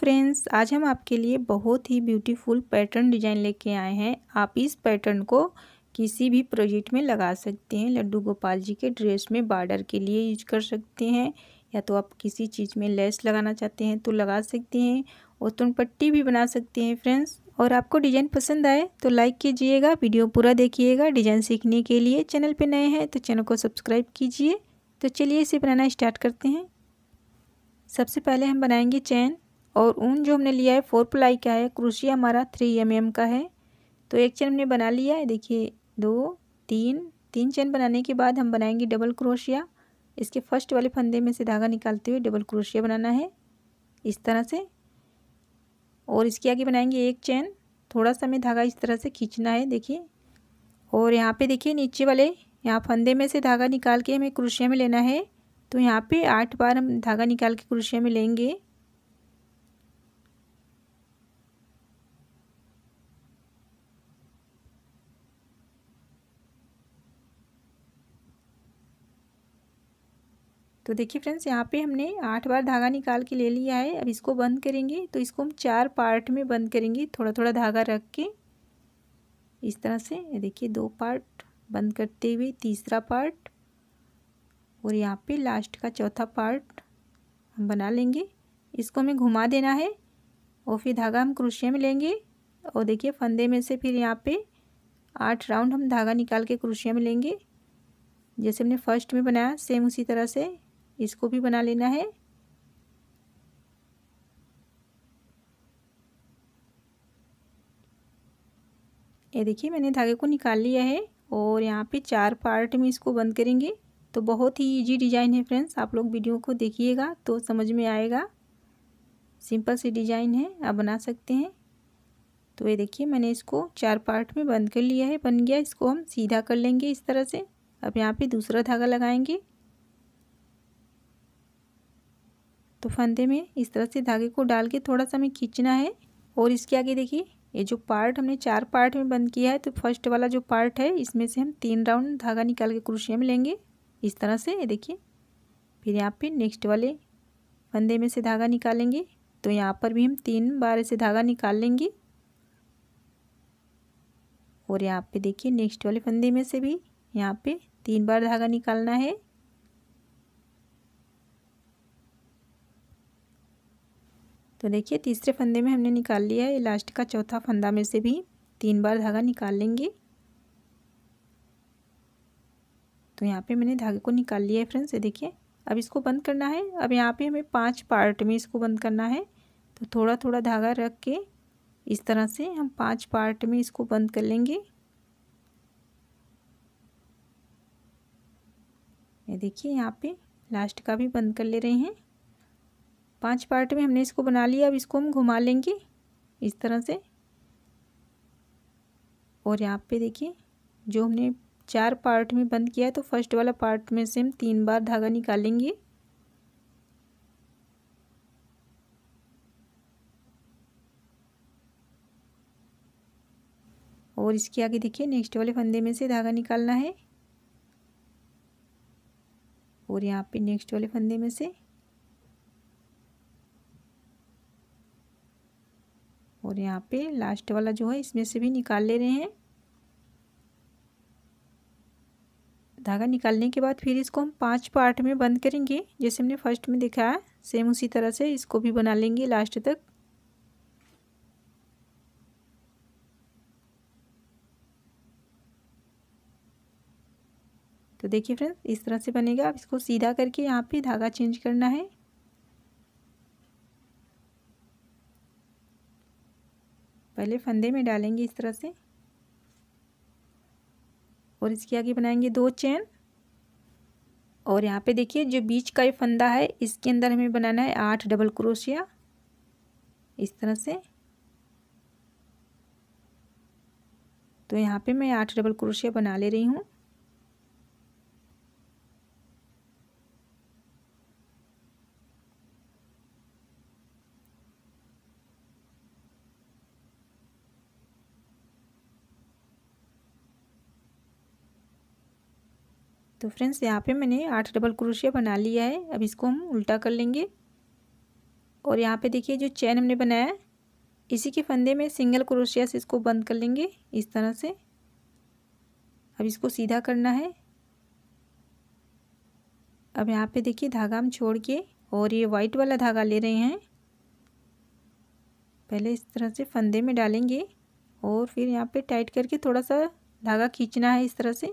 friends आज हम आपके लिए बहुत ही ब्यूटीफुल पैटर्न डिजाइन लेके आए हैं आप इस पैटर्न को किसी भी प्रोजेक्ट में लगा सकते हैं लड्डू गोपाल जी के ड्रेस में बॉर्डर के लिए यूज कर सकते हैं या तो आप किसी चीज़ में लेस लगाना चाहते हैं तो लगा सकते हैं और तुम पट्टी भी बना सकते हैं फ्रेंड्स और आपको डिज़ाइन पसंद आए तो लाइक कीजिएगा वीडियो पूरा देखिएगा डिज़ाइन सीखने के लिए चैनल पर नए हैं तो चैनल को सब्सक्राइब कीजिए तो चलिए इसे बनाना स्टार्ट करते हैं सबसे पहले हम बनाएंगे चैन और ऊन जो हमने लिया है फोर प्लाई का है क्रोशिया हमारा थ्री एम एम का है तो एक चैन हमने बना लिया है देखिए दो तीन तीन चैन बनाने के बाद हम बनाएंगे डबल क्रोशिया इसके फर्स्ट वाले फंदे में से धागा निकालते हुए डबल क्रोशिया बनाना है इस तरह से और इसके आगे बनाएंगे एक चैन थोड़ा सा हमें धागा इस तरह से खींचना है देखिए और यहाँ पे देखिए नीचे वाले यहाँ फंदे में से धागा निकाल के हमें क्रोशिया में लेना है तो यहाँ पे आठ बार हम धागा निकाल के क्रोशिया में लेंगे तो देखिए फ्रेंड्स यहाँ पे हमने आठ बार धागा निकाल के ले लिया है अब इसको बंद करेंगे तो इसको हम चार पार्ट में बंद करेंगे थोड़ा थोड़ा धागा रख के इस तरह से देखिए दो पार्ट बंद करते हुए तीसरा पार्ट और यहाँ पे लास्ट का चौथा पार्ट हम बना लेंगे इसको हमें घुमा देना है और फिर धागा हम क्रोशिया में लेंगे और देखिए फंदे में से फिर यहाँ पर आठ राउंड हम धागा निकाल के क्रोशिया में लेंगे जैसे हमने फर्स्ट में बनाया सेम उसी तरह से इसको भी बना लेना है ये देखिए मैंने धागे को निकाल लिया है और यहाँ पे चार पार्ट में इसको बंद करेंगे तो बहुत ही इजी डिज़ाइन है फ्रेंड्स आप लोग वीडियो को देखिएगा तो समझ में आएगा सिंपल सी डिज़ाइन है आप बना सकते हैं तो ये देखिए मैंने इसको चार पार्ट में बंद कर लिया है बन गया इसको हम सीधा कर लेंगे इस तरह से अब यहाँ पे दूसरा धागा लगाएंगे तो फंदे में इस तरह से धागे को डाल के थोड़ा सा हमें खींचना है और इसके आगे देखिए ये जो पार्ट हमने चार पार्ट में बंद किया है तो फर्स्ट वाला जो पार्ट है इसमें से हम तीन राउंड धागा निकाल के क्रोशिया में लेंगे इस तरह से ये देखिए फिर यहाँ पे नेक्स्ट वाले फंदे में से धागा निकालेंगे तो यहाँ पर भी हम तीन बार ऐसे धागा निकाल लेंगे और यहाँ पे देखिए नेक्स्ट वाले फंदे में से भी यहाँ पे तीन बार धागा निकालना है तो देखिए तीसरे फंदे में हमने निकाल लिया है लास्ट का चौथा फंदा में से भी तीन बार धागा निकाल लेंगे तो यहाँ पे मैंने धागे को निकाल लिया है फ्रेंड्स ये देखिए अब इसको बंद करना है अब यहाँ पे हमें पांच पार्ट में इसको बंद करना है तो थोड़ा थोड़ा धागा रख के इस तरह से हम पांच पार्ट में इसको बंद कर लेंगे ये देखिए यहाँ पे लास्ट का भी बंद कर ले रहे हैं पांच पार्ट में हमने इसको बना लिया अब इसको हम घुमा लेंगे इस तरह से और यहाँ पे देखिए जो हमने चार पार्ट में बंद किया है तो फर्स्ट वाला पार्ट में से हम तीन बार धागा निकालेंगे और इसके आगे देखिए नेक्स्ट वाले फंदे में से धागा निकालना है और यहाँ पे नेक्स्ट वाले फंदे में से यहाँ पे लास्ट वाला जो है इसमें से भी निकाल ले रहे हैं धागा निकालने के बाद फिर इसको हम पांच पार्ट में बंद करेंगे जैसे हमने फर्स्ट में देखा है सेम उसी तरह से इसको भी बना लेंगे लास्ट तक तो देखिए फ्रेंड्स इस तरह से बनेगा आप इसको सीधा करके यहाँ पे धागा चेंज करना है पहले फंदे में डालेंगे इस तरह से और इसके आगे बनाएंगे दो चैन और यहाँ पे देखिए जो बीच का ये फंदा है इसके अंदर हमें बनाना है आठ डबल क्रोशिया इस तरह से तो यहाँ पे मैं आठ डबल क्रोशिया बना ले रही हूँ तो फ्रेंड्स यहाँ पे मैंने आठ डबल क्रोशिया बना लिया है अब इसको हम उल्टा कर लेंगे और यहाँ पे देखिए जो चैन हमने बनाया है इसी के फंदे में सिंगल क्रोशिया से इसको बंद कर लेंगे इस तरह से अब इसको सीधा करना है अब यहाँ पे देखिए धागा हम छोड़ के और ये वाइट वाला धागा ले रहे हैं पहले इस तरह से फंदे में डालेंगे और फिर यहाँ पे टाइट करके थोड़ा सा धागा खींचना है इस तरह से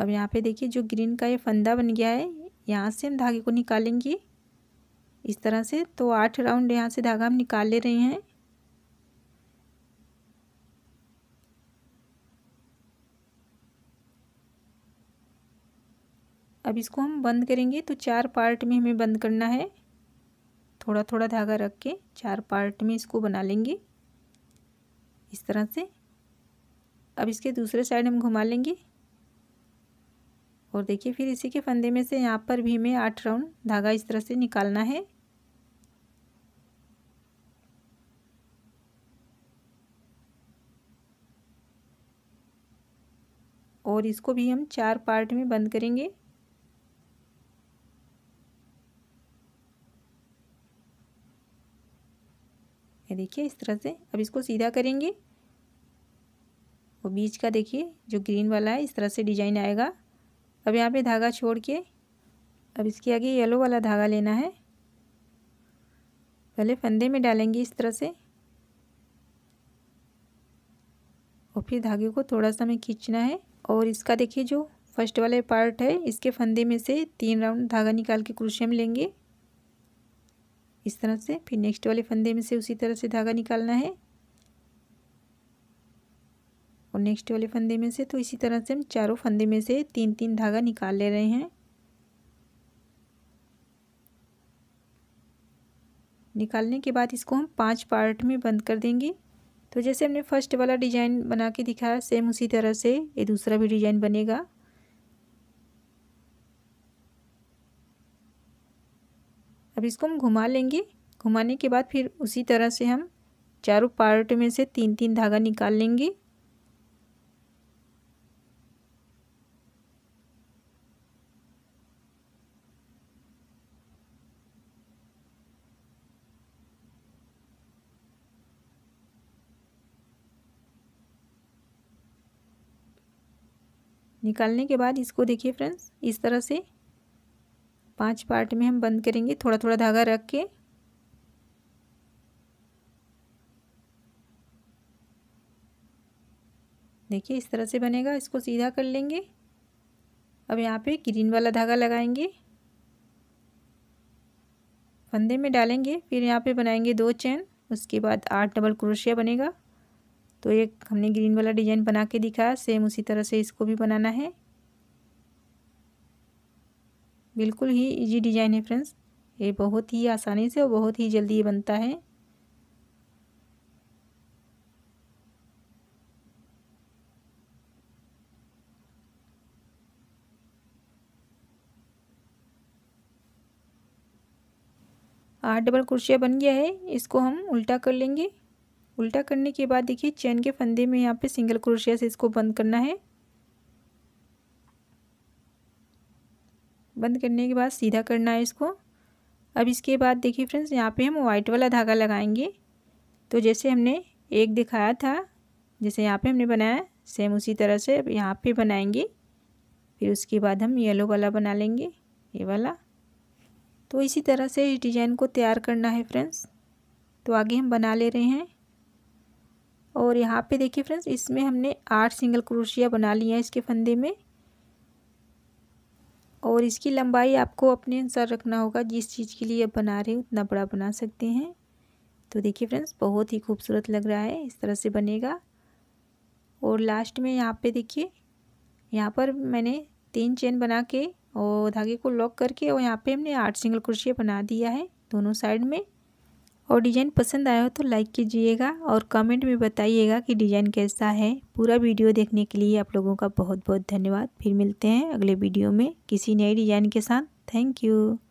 अब यहाँ पे देखिए जो ग्रीन का ये फंदा बन गया है यहाँ से हम धागे को निकालेंगे इस तरह से तो आठ राउंड यहाँ से धागा हम निकाल ले रहे हैं अब इसको हम बंद करेंगे तो चार पार्ट में हमें बंद करना है थोड़ा थोड़ा धागा रख के चार पार्ट में इसको बना लेंगे इस तरह से अब इसके दूसरे साइड हम घुमा लेंगे और देखिए फिर इसी के फंदे में से यहाँ पर भी हमें आठ राउंड धागा इस तरह से निकालना है और इसको भी हम चार पार्ट में बंद करेंगे ये देखिए इस तरह से अब इसको सीधा करेंगे और बीच का देखिए जो ग्रीन वाला है इस तरह से डिजाइन आएगा अब यहाँ पे धागा छोड़ के अब इसके आगे येलो वाला धागा लेना है पहले फंदे में डालेंगे इस तरह से और फिर धागे को थोड़ा सा हमें खींचना है और इसका देखिए जो फर्स्ट वाले पार्ट है इसके फंदे में से तीन राउंड धागा निकाल के क्रोशिया में लेंगे इस तरह से फिर नेक्स्ट वाले फंदे में से उसी तरह से धागा निकालना है और नेक्स्ट वाले फंदे में से तो इसी तरह से हम चारों फंदे में से तीन तीन धागा निकाल ले रहे हैं निकालने के बाद इसको हम पांच पार्ट में बंद कर देंगे तो जैसे हमने फर्स्ट वाला डिजाइन बना के दिखाया सेम उसी तरह से ये दूसरा भी डिजाइन बनेगा अब इसको हम घुमा लेंगे घुमाने के बाद फिर उसी तरह से हम चारों पार्ट में से तीन तीन धागा निकाल लेंगे निकालने के बाद इसको देखिए फ्रेंड्स इस तरह से पांच पार्ट में हम बंद करेंगे थोड़ा थोड़ा धागा रख के देखिए इस तरह से बनेगा इसको सीधा कर लेंगे अब यहाँ पे ग्रीन वाला धागा लगाएंगे फंदे में डालेंगे फिर यहाँ पे बनाएंगे दो चैन उसके बाद आठ डबल क्रोशिया बनेगा तो ये हमने ग्रीन वाला डिजाइन बना के दिखाया सेम उसी तरह से इसको भी बनाना है बिल्कुल ही इजी डिजाइन है फ्रेंड्स ये बहुत ही आसानी से और बहुत ही जल्दी ये बनता है आठ डबल कुर्सियाँ बन गया है इसको हम उल्टा कर लेंगे उल्टा करने के बाद देखिए चैन के फंदे में यहाँ पे सिंगल क्रोशिया से इसको बंद करना है बंद करने के बाद सीधा करना है इसको अब इसके बाद देखिए फ्रेंड्स यहाँ पे हम वाइट वाला धागा लगाएंगे तो जैसे हमने एक दिखाया था जैसे यहाँ पे हमने बनाया सेम उसी तरह से अब यहाँ पे बनाएंगे फिर उसके बाद हम येलो वाला बना लेंगे ये वाला तो इसी तरह से इस डिज़ाइन को तैयार करना है फ्रेंड्स तो आगे हम बना ले रहे हैं और यहाँ पे देखिए फ्रेंड्स इसमें हमने आठ सिंगल क्रोशिया बना लिया हैं इसके फंदे में और इसकी लंबाई आपको अपने अनुसार रखना होगा जिस चीज़ के लिए आप बना रहे हैं उतना बड़ा बना सकते हैं तो देखिए फ्रेंड्स बहुत ही खूबसूरत लग रहा है इस तरह से बनेगा और लास्ट में यहाँ पे देखिए यहाँ पर मैंने तीन चेन बना के और धागे को लॉक करके और यहाँ पे हमने आठ सिंगल क्रोशिया बना दिया है दोनों साइड में और डिज़ाइन पसंद आया हो तो लाइक कीजिएगा और कमेंट में बताइएगा कि डिज़ाइन कैसा है पूरा वीडियो देखने के लिए आप लोगों का बहुत बहुत धन्यवाद फिर मिलते हैं अगले वीडियो में किसी नए डिज़ाइन के साथ थैंक यू